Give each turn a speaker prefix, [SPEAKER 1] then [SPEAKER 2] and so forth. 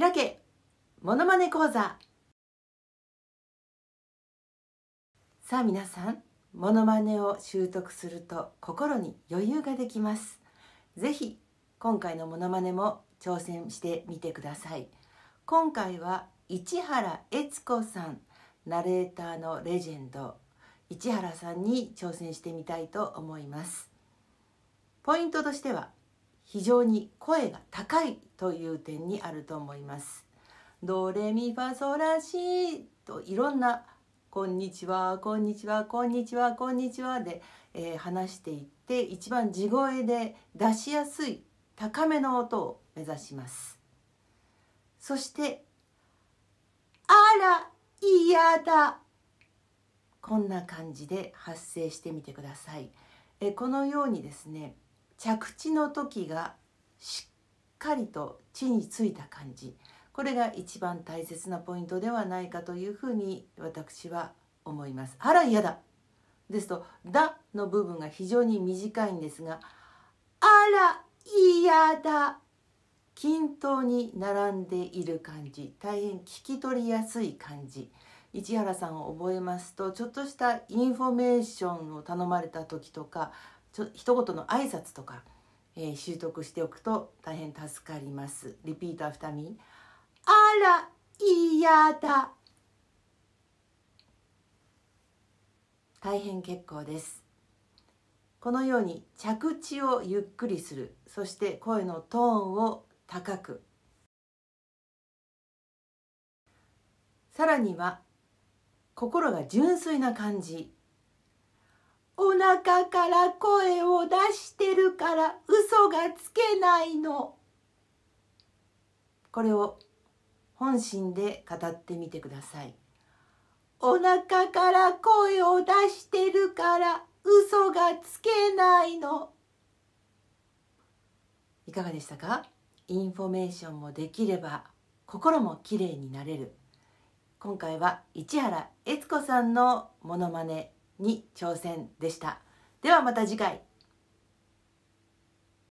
[SPEAKER 1] 開けモノマネ講座さあ皆さんモノマネを習得すると心に余裕ができますぜひ今回のモノマネも挑戦してみてください今回は市原悦子さんナレーターのレジェンド市原さんに挑戦してみたいと思いますポイントとしては非常に声が高いという点にあると思います。ドレミファソラシーといろんなこんにちは、こんにちは、こんにちは、こんにちはで、えー、話していって一番地声で出しやすい高めの音を目指します。そして「あら嫌だ」こんな感じで発声してみてください。えこのようにですね着地の時がしっかりと地についた感じこれが一番大切なポイントではないかというふうに私は思います。あら嫌だですと「だ」の部分が非常に短いんですが「あら嫌だ」均等に並んでいる感じ大変聞き取りやすい感じ市原さんを覚えますとちょっとしたインフォメーションを頼まれた時とかちょ一言の挨拶とか、えー、習得しておくと大変助かります。リピートアフターミー。
[SPEAKER 2] あら、
[SPEAKER 1] 嫌だ。大変結構です。このように着地をゆっくりする、そして声のトーンを高く。さらには
[SPEAKER 2] 心が純粋な感じお腹から声を出してるから嘘がつけないの。
[SPEAKER 1] これを本心で語ってみてください。
[SPEAKER 2] お腹から声を出してるから嘘がつけないの。
[SPEAKER 1] いかがでしたかインフォメーションもできれば心もきれいになれる。今回は市原悦子さんのモノマネに挑戦でしたではまた次回